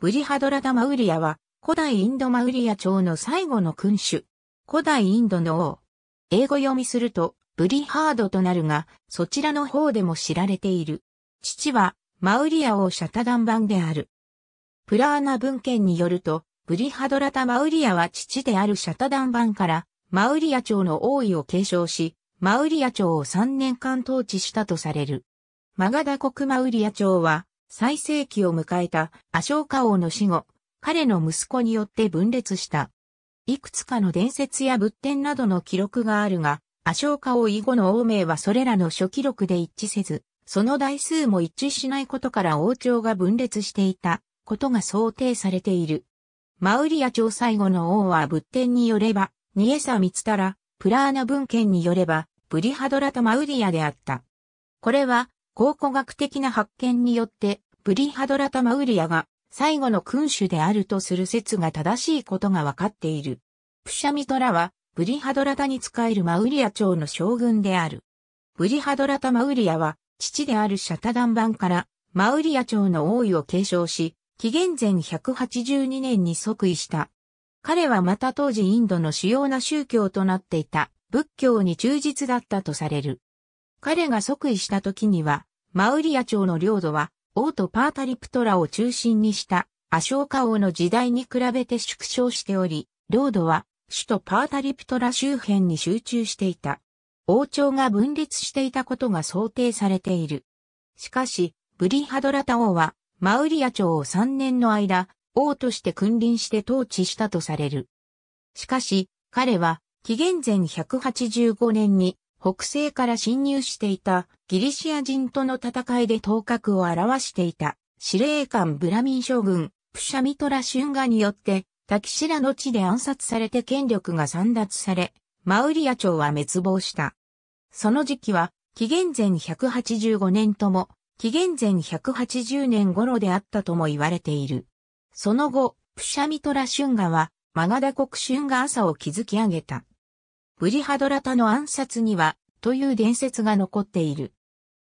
ブリハドラダ・マウリアは、古代インドマウリア朝の最後の君主。古代インドの王。英語読みすると、ブリハードとなるが、そちらの方でも知られている。父は、マウリア王シャタダン版である。プラーナ文献によると、ブリハドラタ・マウリアは父であるシャタダン版から、マウリア朝の王位を継承し、マウリア朝を3年間統治したとされる。マガダ国マウリア朝は、最盛期を迎えたアショーカ王の死後、彼の息子によって分裂した。いくつかの伝説や仏典などの記録があるが、アショーカ王以後の王名はそれらの諸記録で一致せず、その台数も一致しないことから王朝が分裂していたことが想定されている。マウリア朝最後の王は仏典によれば、ニエサ・ミツタラ、プラーナ文献によれば、ブリハドラとマウリアであった。これは、考古学的な発見によって、ブリハドラタマウリアが最後の君主であるとする説が正しいことが分かっている。プシャミトラは、ブリハドラタに仕えるマウリア朝の将軍である。ブリハドラタマウリアは、父であるシャタダンバンから、マウリア朝の王位を継承し、紀元前182年に即位した。彼はまた当時インドの主要な宗教となっていた仏教に忠実だったとされる。彼が即位した時には、マウリア朝の領土は、王とパータリプトラを中心にしたアショーカ王の時代に比べて縮小しており、領土は首都パータリプトラ周辺に集中していた。王朝が分裂していたことが想定されている。しかし、ブリハドラタ王は、マウリア朝を3年の間、王として君臨して統治したとされる。しかし、彼は、紀元前185年に北西から侵入していたギリシア人との戦いで頭角を表していた司令官ブラミン将軍プシャミトラシュンガによってタキシラの地で暗殺されて権力が散奪されマウリア朝は滅亡した。その時期は紀元前185年とも紀元前180年頃であったとも言われている。その後、プシャミトラシュンガはマガダ国シュンガ朝を築き上げた。ブリハドラタの暗殺には、という伝説が残っている。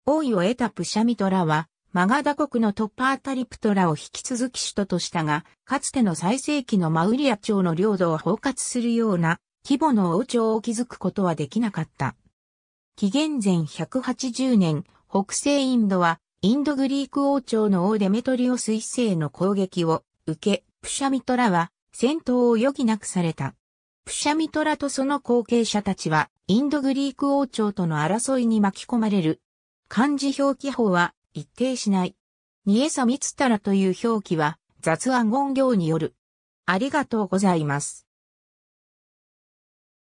王位を得たプシャミトラは、マガダ国のトッパータリプトラを引き続き首都としたが、かつての最盛期のマウリア朝の領土を包括するような規模の王朝を築くことはできなかった。紀元前180年、北西インドは、インドグリーク王朝の王デメトリオス一世の攻撃を受け、プシャミトラは戦闘を余儀なくされた。プシャミトラとその後継者たちは、インドグリーク王朝との争いに巻き込まれる。漢字表記法は一定しない。ニエサミツタラという表記は雑暗言行による。ありがとうございます。